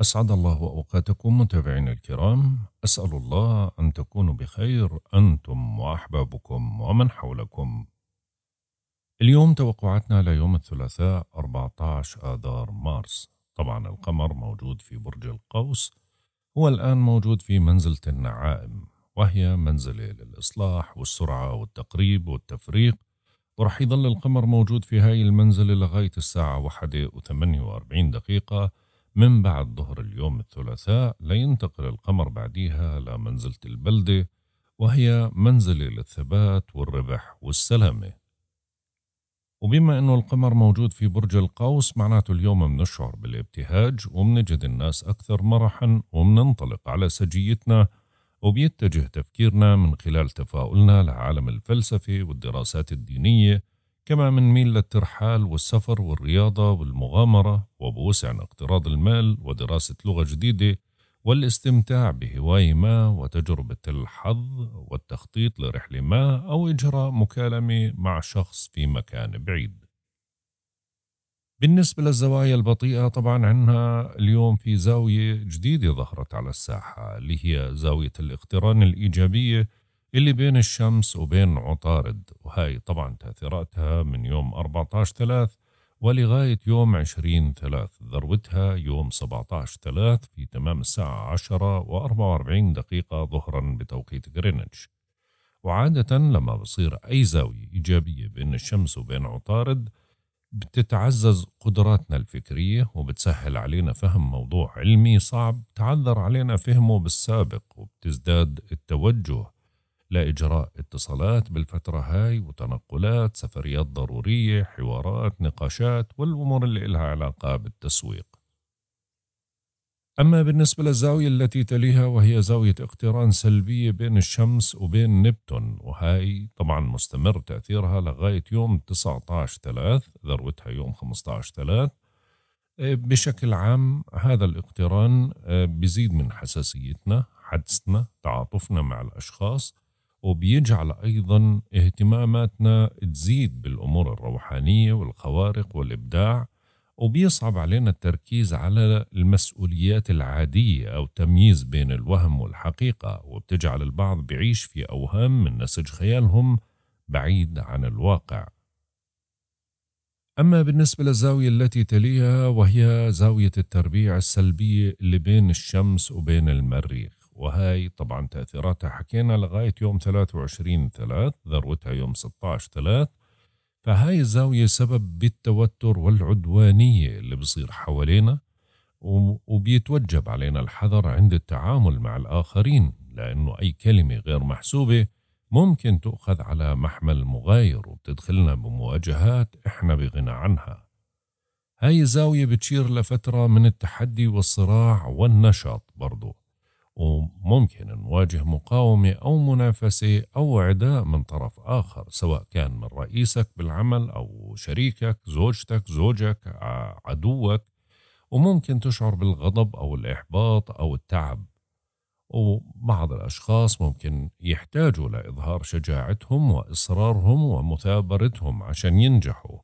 أسعد الله أوقاتكم متابعينا الكرام أسأل الله أن تكونوا بخير أنتم وأحبابكم ومن حولكم اليوم توقعاتنا ليوم الثلاثاء 14 آذار مارس طبعا القمر موجود في برج القوس هو الآن موجود في منزلة النعائم وهي منزلة للإصلاح والسرعة والتقريب والتفريق ورح يظل القمر موجود في هاي المنزلة لغاية الساعة واحدة وثمانية وأربعين دقيقة من بعد ظهر اليوم الثلاثاء لينتقل القمر بعديها لمنزلة البلدة وهي منزلة للثبات والربح والسلامة وبما أنه القمر موجود في برج القوس معناته اليوم منشعر بالابتهاج ومنجد الناس أكثر مرحا ومننطلق على سجيتنا وبيتجه تفكيرنا من خلال تفاؤلنا لعالم الفلسفة والدراسات الدينية كما من ميل للترحال والسفر والرياضة والمغامرة وبوسع اقتراض المال ودراسة لغة جديدة والاستمتاع بهواية ما وتجربة الحظ والتخطيط لرحلة ما أو إجراء مكالمة مع شخص في مكان بعيد بالنسبة للزوايا البطيئة طبعا عندنا اليوم في زاوية جديدة ظهرت على الساحة اللي هي زاوية الاقتران الإيجابية اللي بين الشمس وبين عطارد وهاي طبعا تأثيراتها من يوم 14 3 ولغاية يوم 20 3 ذروتها يوم 17 3 في تمام الساعة 10 و44 دقيقة ظهرا بتوقيت غرينتش وعادة لما بصير أي زاوية إيجابية بين الشمس وبين عطارد بتتعزز قدراتنا الفكرية وبتسهل علينا فهم موضوع علمي صعب تعذر علينا فهمه بالسابق وبتزداد التوجه لإجراء اتصالات بالفترة هاي وتنقلات سفريات ضرورية حوارات نقاشات والأمور اللي إلها علاقة بالتسويق أما بالنسبة للزاوية التي تليها وهي زاوية اقتران سلبية بين الشمس وبين نبتون وهاي طبعا مستمر تأثيرها لغاية يوم 19 3 ذروتها يوم 15 3 بشكل عام هذا الاقتران بيزيد من حساسيتنا حدسنا تعاطفنا مع الأشخاص وبيجعل أيضا اهتماماتنا تزيد بالأمور الروحانية والخوارق والإبداع وبيصعب علينا التركيز على المسؤوليات العادية أو تمييز بين الوهم والحقيقة وبتجعل البعض بعيش في أوهام من نسج خيالهم بعيد عن الواقع أما بالنسبة للزاوية التي تليها وهي زاوية التربيع السلبية اللي بين الشمس وبين المريخ وهاي طبعا تأثيراتها حكينا لغاية يوم 23 3 ذروتها يوم 16 3 فهاي الزاوية سبب بالتوتر والعدوانية اللي بصير حوالينا وبيتوجب علينا الحذر عند التعامل مع الآخرين لأنه أي كلمة غير محسوبة ممكن تؤخذ على محمل مغاير وبتدخلنا بمواجهات إحنا بغنى عنها هاي الزاوية بتشير لفترة من التحدي والصراع والنشاط برضو وممكن نواجه مقاومة أو منافسة أو عداء من طرف آخر سواء كان من رئيسك بالعمل أو شريكك زوجتك زوجك عدوك وممكن تشعر بالغضب أو الإحباط أو التعب وبعض الأشخاص ممكن يحتاجوا لإظهار شجاعتهم وإصرارهم ومثابرتهم عشان ينجحوا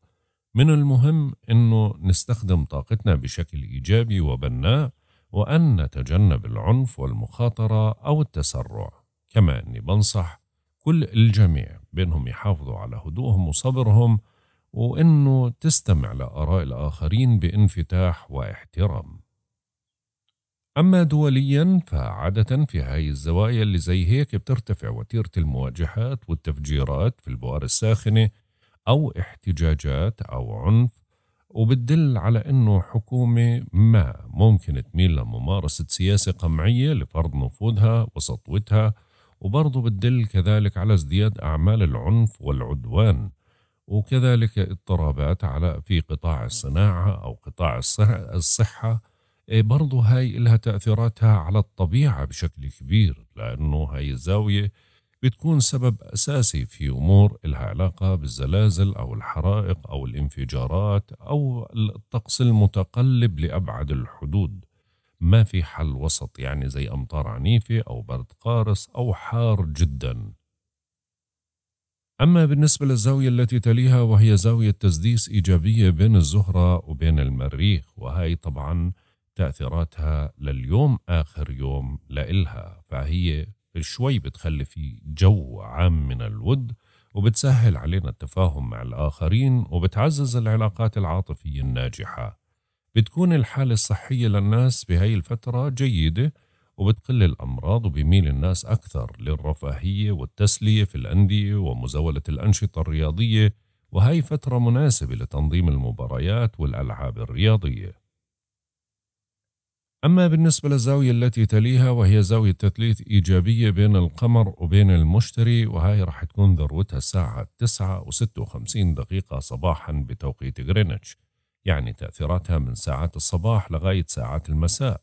من المهم أنه نستخدم طاقتنا بشكل إيجابي وبناء وأن نتجنب العنف والمخاطرة أو التسرع كما أني بنصح كل الجميع بأنهم يحافظوا على هدوءهم وصبرهم وأنه تستمع لآراء الآخرين بانفتاح واحترام أما دوليا فعادة في هاي الزوايا اللي زي هيك بترتفع وتيرة المواجهات والتفجيرات في البؤر الساخنة أو احتجاجات أو عنف وبتدل على أنه حكومة ما ممكن تميل لممارسة سياسة قمعية لفرض نفوذها وسطوتها وبرضه بتدل كذلك على ازدياد أعمال العنف والعدوان وكذلك اضطرابات على في قطاع الصناعة أو قطاع الصحة إيه، برضه هاي لها تأثيراتها على الطبيعة بشكل كبير لأنه هاي الزاوية بتكون سبب أساسي في أمور إلها علاقة بالزلازل أو الحرائق أو الانفجارات أو الطقس المتقلب لأبعد الحدود ما في حل وسط يعني زي أمطار عنيفة أو برد قارس أو حار جدا أما بالنسبة للزاوية التي تليها وهي زاوية تسديس إيجابية بين الزهرة وبين المريخ وهي طبعا تأثيراتها لليوم آخر يوم لإلها فهي شوي بتخلي في جو عام من الود وبتسهل علينا التفاهم مع الآخرين وبتعزز العلاقات العاطفية الناجحة بتكون الحالة الصحية للناس بهاي الفترة جيدة وبتقل الأمراض وبيميل الناس أكثر للرفاهية والتسلية في الأندية ومزاولة الأنشطة الرياضية وهي فترة مناسبة لتنظيم المباريات والألعاب الرياضية أما بالنسبة للزاوية التي تليها وهي زاوية تثليث إيجابية بين القمر وبين المشتري وهي راح تكون ذروتها الساعة 9 و56 دقيقة صباحا بتوقيت غرينتش يعني تأثيراتها من ساعات الصباح لغاية ساعات المساء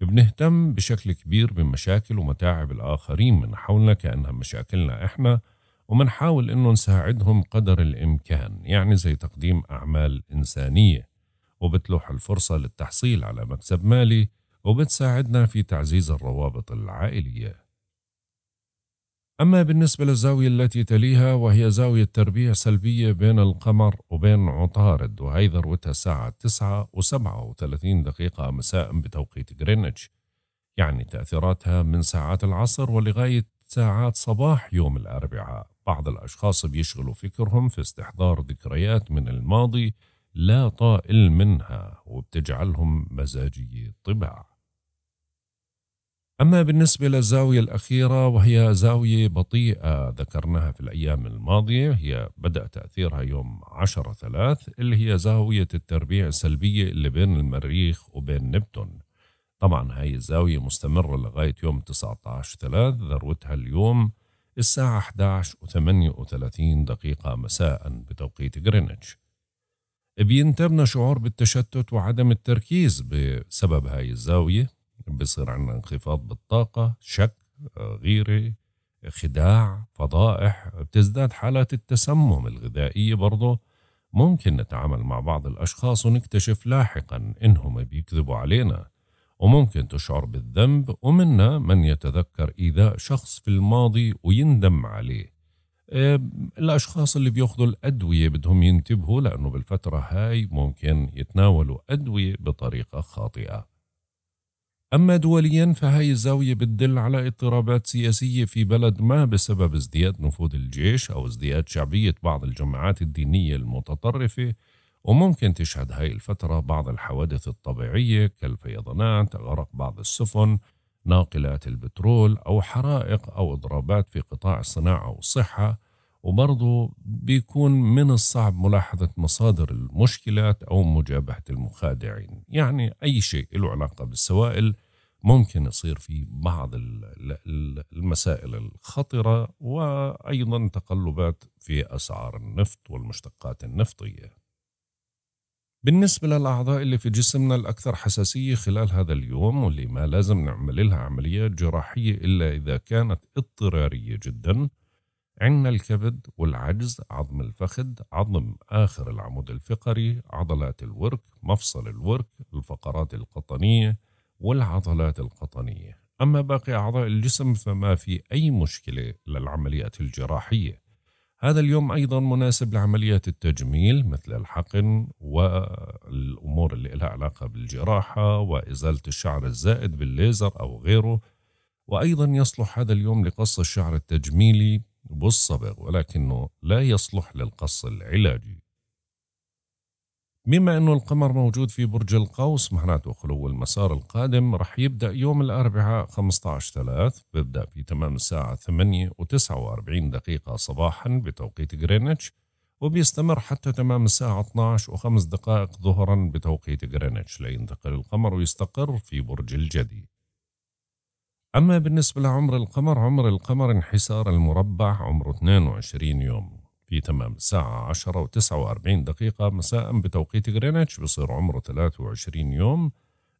بنهتم بشكل كبير بمشاكل ومتاعب الآخرين من حولنا كأنها مشاكلنا إحنا ومنحاول إنه نساعدهم قدر الإمكان يعني زي تقديم أعمال إنسانية وبتلوح الفرصة للتحصيل على مكسب مالي وبتساعدنا في تعزيز الروابط العائلية أما بالنسبة للزاوية التي تليها وهي زاوية تربيع سلبية بين القمر وبين عطارد وهي ذروتها الساعة 9 و37 دقيقة مساء بتوقيت غرينتش يعني تأثيراتها من ساعات العصر ولغاية ساعات صباح يوم الأربعاء بعض الأشخاص بيشغلوا فكرهم في استحضار ذكريات من الماضي لا طائل منها وبتجعلهم مزاجي طباع أما بالنسبة للزاوية الأخيرة وهي زاوية بطيئة ذكرناها في الأيام الماضية هي بدأ تأثيرها يوم 10 ثلاث اللي هي زاوية التربيع السلبية اللي بين المريخ وبين نبتون طبعا هاي الزاوية مستمرة لغاية يوم 19 ثلاث ذروتها اليوم الساعة 11 و38 دقيقة مساء بتوقيت غرينتش بينتابنا شعور بالتشتت وعدم التركيز بسبب هاي الزاوية بصير عندنا انخفاض بالطاقة شك غيرة خداع فضائح بتزداد حالات التسمم الغذائية برضه ممكن نتعامل مع بعض الأشخاص ونكتشف لاحقا إنهم بيكذبوا علينا وممكن تشعر بالذنب ومنا من يتذكر إيذاء شخص في الماضي ويندم عليه آه، الأشخاص اللي بياخذوا الأدوية بدهم ينتبهوا لأنه بالفترة هاي ممكن يتناولوا أدوية بطريقة خاطئة أما دوليا فهاي الزاوية بتدل على اضطرابات سياسية في بلد ما بسبب ازدياد نفوذ الجيش أو ازدياد شعبية بعض الجماعات الدينية المتطرفة وممكن تشهد هاي الفترة بعض الحوادث الطبيعية كالفيضانات غرق بعض السفن ناقلات البترول أو حرائق أو إضرابات في قطاع الصناعة والصحة وبرضه بيكون من الصعب ملاحظة مصادر المشكلات أو مجابهة المخادعين يعني أي شيء له علاقة بالسوائل ممكن يصير في بعض المسائل الخطرة وأيضا تقلبات في أسعار النفط والمشتقات النفطية بالنسبة للأعضاء اللي في جسمنا الأكثر حساسية خلال هذا اليوم واللي ما لازم نعمل لها عمليات جراحية إلا إذا كانت اضطرارية جدا عندنا الكبد والعجز عظم الفخذ عظم آخر العمود الفقري عضلات الورك مفصل الورك الفقرات القطنية والعضلات القطنية أما باقي أعضاء الجسم فما في أي مشكلة للعمليات الجراحية هذا اليوم أيضا مناسب لعمليات التجميل مثل الحقن والأمور اللي لها علاقة بالجراحة وإزالة الشعر الزائد بالليزر أو غيره وأيضا يصلح هذا اليوم لقص الشعر التجميلي بالصبغ ولكنه لا يصلح للقص العلاجي بما أنه القمر موجود في برج القوس معناته خلو المسار القادم رح يبدأ يوم الأربعاء 15 3 بيبدأ في تمام الساعة 8 و49 دقيقة صباحا بتوقيت غرينتش وبيستمر حتى تمام الساعة 12 و5 دقائق ظهرا بتوقيت غرينتش لينتقل القمر ويستقر في برج الجدي أما بالنسبة لعمر القمر عمر القمر انحسار المربع عمره 22 يوم في تمام الساعة 10 و 49 دقيقة مساء بتوقيت غرينتش بصير عمره 23 يوم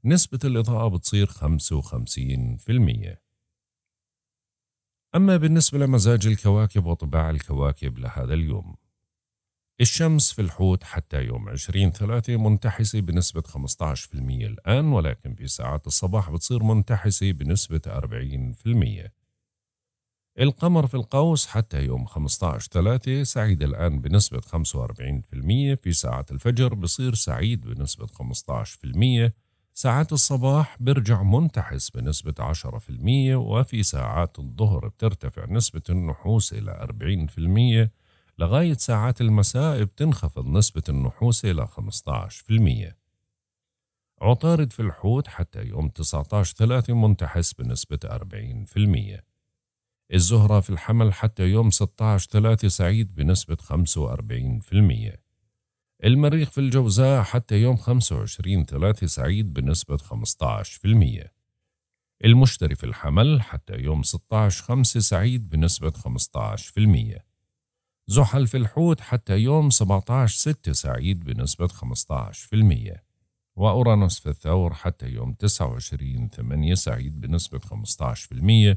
نسبة الإضاءة بتصير 55% أما بالنسبة لمزاج الكواكب وطباع الكواكب لهذا اليوم الشمس في الحوت حتى يوم 20 ثلاثة منتحسة بنسبة 15% الآن ولكن في ساعات الصباح بتصير منتحسة بنسبة 40% القمر في القوس حتى يوم 15/3 سعيد الآن بنسبة 45% في ساعة الفجر بصير سعيد بنسبة 15% ساعات الصباح برجع منتحس بنسبة 10% وفي ساعات الظهر بترتفع نسبة النحوس إلى 40% لغاية ساعات المساء بتنخفض نسبة النحوس إلى 15% عطارد في الحوت حتى يوم 19/3 منتحس بنسبة 40% الزهرة في الحمل حتى يوم 16 3 سعيد بنسبة 45% المريخ في الجوزاء حتى يوم 25 3 سعيد بنسبة 15% المشتري في الحمل حتى يوم 16 5 سعيد بنسبة 15% زحل في الحوت حتى يوم 17 6 سعيد بنسبة 15% وأورانوس في الثور حتى يوم 29 8 سعيد بنسبة 15%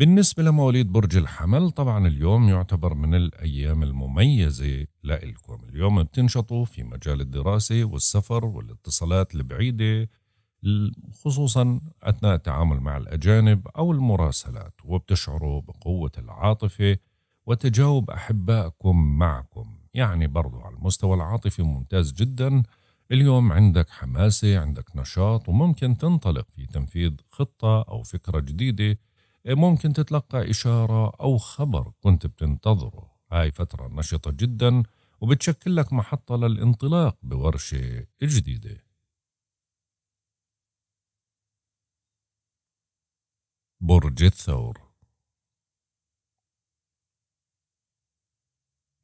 بالنسبة لمواليد برج الحمل طبعا اليوم يعتبر من الأيام المميزة لإلكم اليوم بتنشطوا في مجال الدراسة والسفر والاتصالات البعيدة خصوصا أثناء التعامل مع الأجانب أو المراسلات وبتشعروا بقوة العاطفة وتجاوب أحبائكم معكم يعني برضو على المستوى العاطفي ممتاز جدا اليوم عندك حماسة عندك نشاط وممكن تنطلق في تنفيذ خطة أو فكرة جديدة ممكن تتلقى إشارة أو خبر كنت بتنتظره هاي فترة نشطة جدا وبتشكل لك محطة للانطلاق بورشة جديدة برج الثور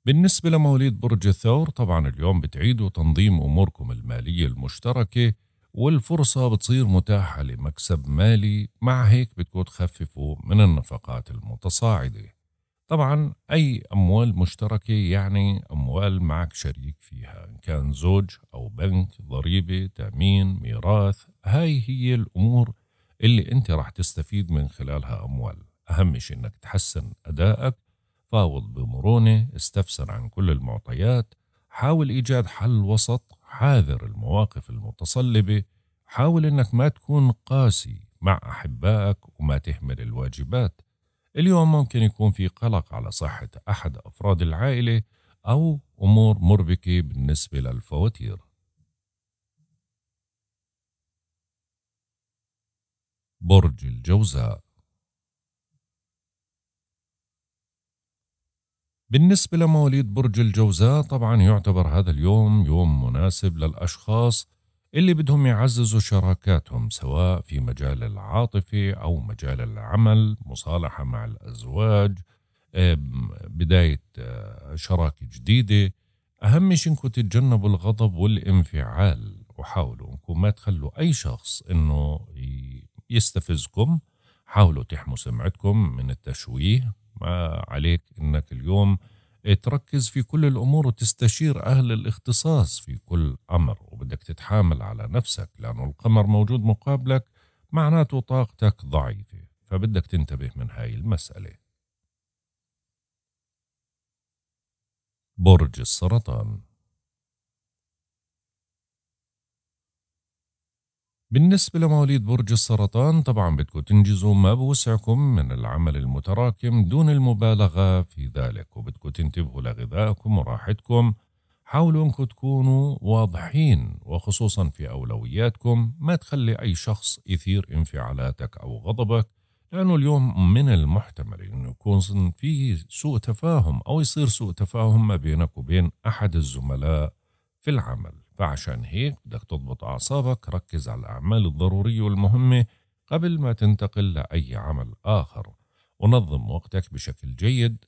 بالنسبة لمواليد برج الثور طبعا اليوم بتعيدوا تنظيم أموركم المالية المشتركة والفرصة بتصير متاحة لمكسب مالي مع هيك بتكون تخففوا من النفقات المتصاعدة طبعا أي أموال مشتركة يعني أموال معك شريك فيها إن كان زوج أو بنك ضريبة تأمين ميراث هاي هي الأمور اللي أنت راح تستفيد من خلالها أموال أهم شيء أنك تحسن أدائك فاوض بمرونة استفسر عن كل المعطيات حاول إيجاد حل وسط حاذر المواقف المتصلبة حاول إنك ما تكون قاسي مع أحبائك وما تهمل الواجبات اليوم ممكن يكون في قلق على صحة أحد أفراد العائلة أو أمور مربكة بالنسبة للفواتير برج الجوزاء بالنسبة لمواليد برج الجوزاء طبعا يعتبر هذا اليوم يوم مناسب للأشخاص اللي بدهم يعززوا شراكاتهم سواء في مجال العاطفة أو مجال العمل مصالحة مع الأزواج بداية آه، شراكة جديدة أهم شيء إنكم تتجنبوا الغضب والانفعال وحاولوا إنكم ما تخلوا أي شخص إنه يستفزكم حاولوا تحموا سمعتكم من التشويه ما عليك انك اليوم تركز في كل الامور وتستشير اهل الاختصاص في كل امر وبدك تتحامل على نفسك لانه القمر موجود مقابلك معناته طاقتك ضعيفه فبدك تنتبه من هاي المساله برج السرطان بالنسبة لمواليد برج السرطان طبعا بدكم تنجزوا ما بوسعكم من العمل المتراكم دون المبالغة في ذلك وبدكم تنتبهوا لغذائكم وراحتكم حاولوا انكم تكونوا واضحين وخصوصا في أولوياتكم ما تخلي أي شخص يثير انفعالاتك أو غضبك لأنه اليوم من المحتمل أنه يكون في سوء تفاهم أو يصير سوء تفاهم ما بينك وبين أحد الزملاء في العمل فعشان هيك بدك تضبط أعصابك ركز على الأعمال الضرورية والمهمة قبل ما تنتقل لأي عمل آخر ونظم وقتك بشكل جيد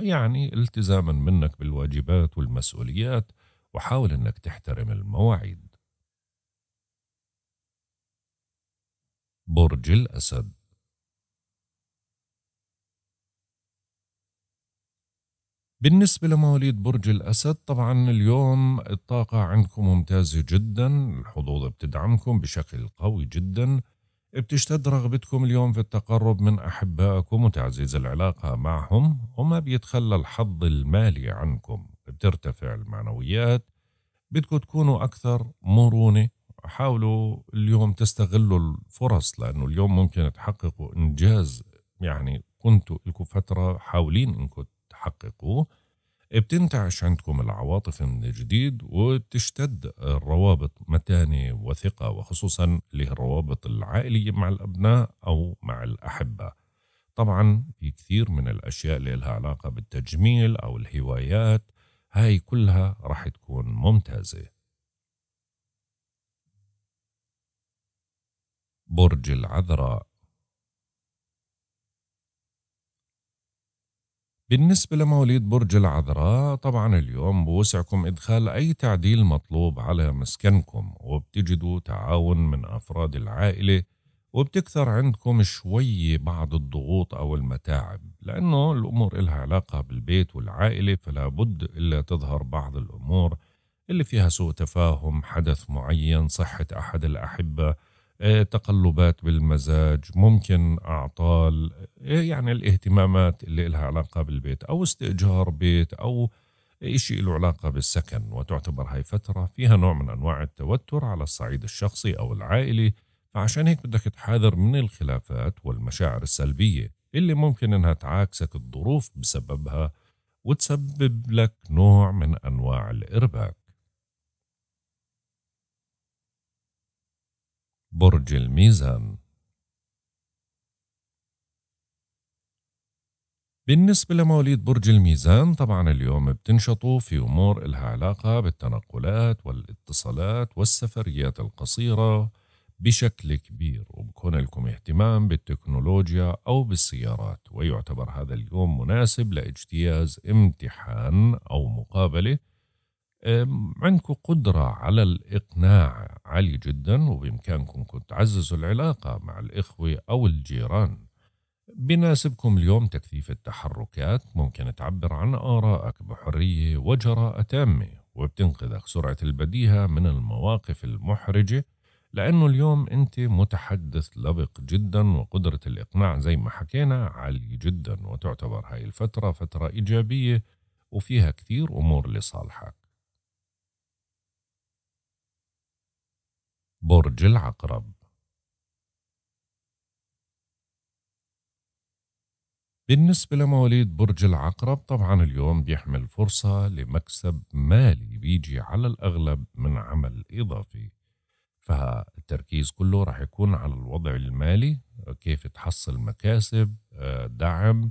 يعني التزاما منك بالواجبات والمسؤوليات وحاول أنك تحترم المواعيد برج الأسد بالنسبة لمواليد برج الأسد طبعا اليوم الطاقة عندكم ممتازة جدا الحظوظ بتدعمكم بشكل قوي جدا بتشتد رغبتكم اليوم في التقرب من أحبائكم وتعزيز العلاقة معهم وما بيتخلى الحظ المالي عنكم بترتفع المعنويات بدكم تكونوا أكثر مرونة حاولوا اليوم تستغلوا الفرص لأنه اليوم ممكن تحققوا إنجاز يعني كنتوا لكم فترة حاولين إنكم تحققوه بتنتعش عندكم العواطف من جديد وبتشتد الروابط متانة وثقة وخصوصا اللي هي الروابط العائلية مع الأبناء أو مع الأحبة طبعا في كثير من الأشياء اللي لها علاقة بالتجميل أو الهوايات هاي كلها راح تكون ممتازة برج العذراء بالنسبة لمواليد برج العذراء طبعا اليوم بوسعكم إدخال أي تعديل مطلوب على مسكنكم وبتجدوا تعاون من أفراد العائلة وبتكثر عندكم شوي بعض الضغوط أو المتاعب لأنه الأمور إلها علاقة بالبيت والعائلة فلا بد إلا تظهر بعض الأمور اللي فيها سوء تفاهم حدث معين صحة أحد الأحبة آه، تقلبات بالمزاج ممكن أعطال آه، يعني الاهتمامات اللي لها علاقة بالبيت أو استئجار بيت أو شيء له علاقة بالسكن وتعتبر هاي فترة فيها نوع من أنواع التوتر على الصعيد الشخصي أو العائلي فعشان هيك بدك تحاذر من الخلافات والمشاعر السلبية اللي ممكن إنها تعاكسك الظروف بسببها وتسبب لك نوع من أنواع الإرباك برج الميزان بالنسبة لمواليد برج الميزان طبعا اليوم بتنشطوا في أمور إلها علاقة بالتنقلات والاتصالات والسفريات القصيرة بشكل كبير وبكون لكم اهتمام بالتكنولوجيا أو بالسيارات ويعتبر هذا اليوم مناسب لاجتياز امتحان أو مقابلة عندكم قدرة على الإقناع عالية جدا وبإمكانكم تعززوا العلاقة مع الإخوة أو الجيران بناسبكم اليوم تكثيف التحركات ممكن تعبر عن آرائك بحرية وجراءة تامة وبتنقذك سرعة البديهة من المواقف المحرجة لأنه اليوم أنت متحدث لبق جدا وقدرة الإقناع زي ما حكينا عالية جدا وتعتبر هاي الفترة فترة إيجابية وفيها كثير أمور لصالحك برج العقرب بالنسبة لمواليد برج العقرب طبعا اليوم بيحمل فرصة لمكسب مالي بيجي على الأغلب من عمل إضافي فالتركيز كله راح يكون على الوضع المالي كيف تحصل مكاسب دعم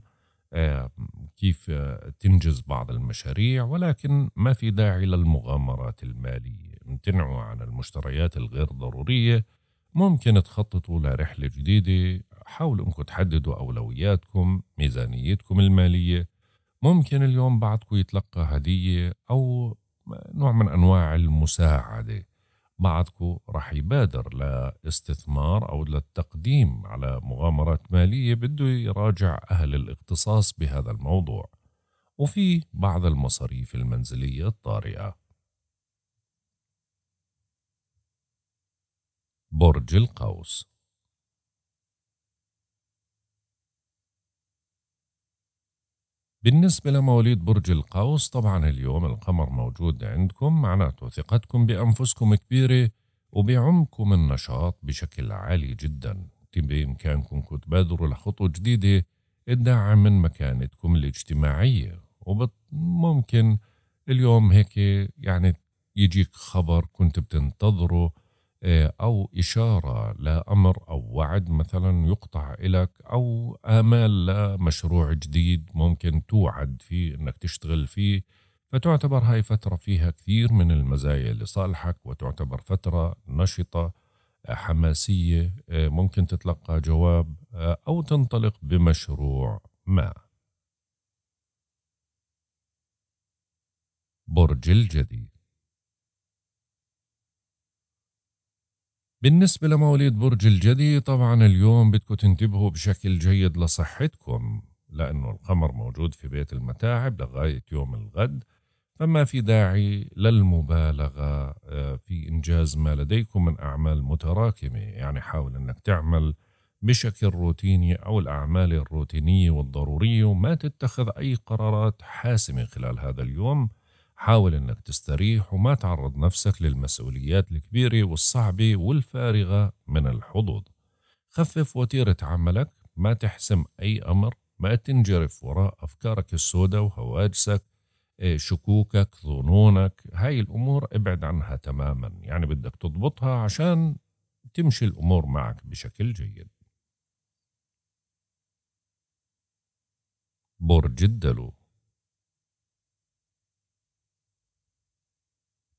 كيف تنجز بعض المشاريع ولكن ما في داعي للمغامرات المالية امتنعوا عن المشتريات الغير ضرورية ممكن تخططوا لرحلة جديدة حاولوا انكم تحددوا أولوياتكم ميزانيتكم المالية ممكن اليوم بعضكم يتلقى هدية أو نوع من أنواع المساعدة بعضكم رح يبادر لاستثمار أو للتقديم على مغامرات مالية بده يراجع أهل الاختصاص بهذا الموضوع وفي بعض المصاريف المنزلية الطارئة برج القوس بالنسبة لمواليد برج القوس طبعا اليوم القمر موجود عندكم معناته ثقتكم بأنفسكم كبيرة وبعمكم النشاط بشكل عالي جدا بإمكانكم تبادروا لخطوة جديدة تدعم من مكانتكم الاجتماعية وممكن اليوم هيك يعني يجيك خبر كنت بتنتظره آه، أو إشارة لأمر أو وعد مثلا يقطع إلك أو آمال لمشروع جديد ممكن توعد فيه أنك تشتغل فيه فتعتبر هاي فترة فيها كثير من المزايا لصالحك وتعتبر فترة نشطة آه، حماسية آه، ممكن تتلقى جواب أو تنطلق بمشروع ما برج الجديد بالنسبة لمواليد برج الجدي طبعا اليوم بدكم تنتبهوا بشكل جيد لصحتكم لأنه القمر موجود في بيت المتاعب لغاية يوم الغد فما في داعي للمبالغة آه، في إنجاز ما لديكم من أعمال متراكمة يعني حاول أنك تعمل بشكل روتيني أو الأعمال الروتينية والضرورية وما تتخذ أي قرارات حاسمة خلال هذا اليوم حاول أنك تستريح وما تعرض نفسك للمسؤوليات الكبيرة والصعبة والفارغة من الحظوظ خفف وتيرة عملك ما تحسم أي أمر ما تنجرف وراء أفكارك السوداء وهواجسك إيه، شكوكك ظنونك هاي الأمور ابعد عنها تماما يعني بدك تضبطها عشان تمشي الأمور معك بشكل جيد برج الدلو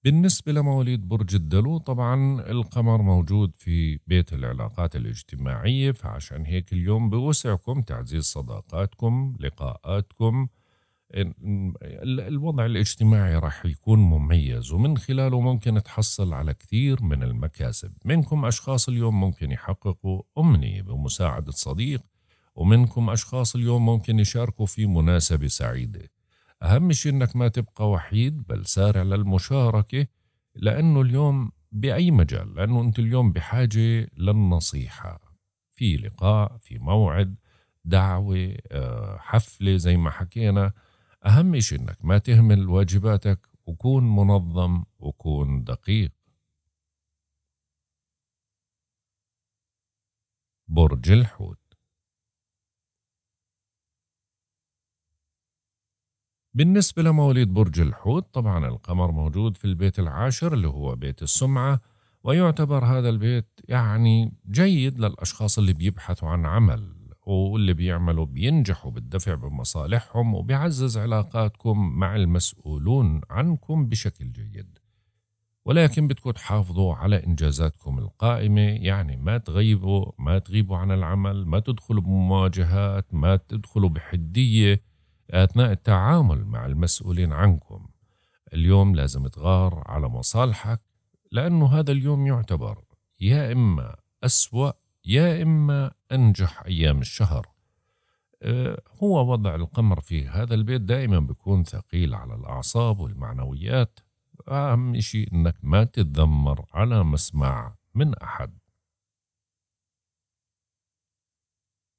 بالنسبة لمواليد برج الدلو طبعا القمر موجود في بيت العلاقات الاجتماعية فعشان هيك اليوم بوسعكم تعزيز صداقاتكم لقاءاتكم الوضع الاجتماعي راح يكون مميز ومن خلاله ممكن تحصل على كثير من المكاسب منكم أشخاص اليوم ممكن يحققوا أمنية بمساعدة صديق ومنكم أشخاص اليوم ممكن يشاركوا في مناسبة سعيدة أهم شيء أنك ما تبقى وحيد بل سارع للمشاركة لأنه اليوم بأي مجال لأنه أنت اليوم بحاجة للنصيحة في لقاء في موعد دعوة آه، حفلة زي ما حكينا أهم شيء أنك ما تهمل واجباتك وكون منظم وكون دقيق برج الحوت بالنسبة لمواليد برج الحوت طبعا القمر موجود في البيت العاشر اللي هو بيت السمعة ويعتبر هذا البيت يعني جيد للأشخاص اللي بيبحثوا عن عمل واللي بيعملوا بينجحوا بالدفع بمصالحهم وبيعزز علاقاتكم مع المسؤولون عنكم بشكل جيد ولكن بدكم تحافظوا على إنجازاتكم القائمة يعني ما تغيبوا ما تغيبوا عن العمل ما تدخلوا بمواجهات ما تدخلوا بحدية أثناء التعامل مع المسؤولين عنكم اليوم لازم تغار على مصالحك لأنه هذا اليوم يعتبر يا إما أسوأ يا إما أنجح أيام الشهر آه، هو وضع القمر في هذا البيت دائما بيكون ثقيل على الأعصاب والمعنويات أهم شيء أنك ما تتذمر على مسمع من أحد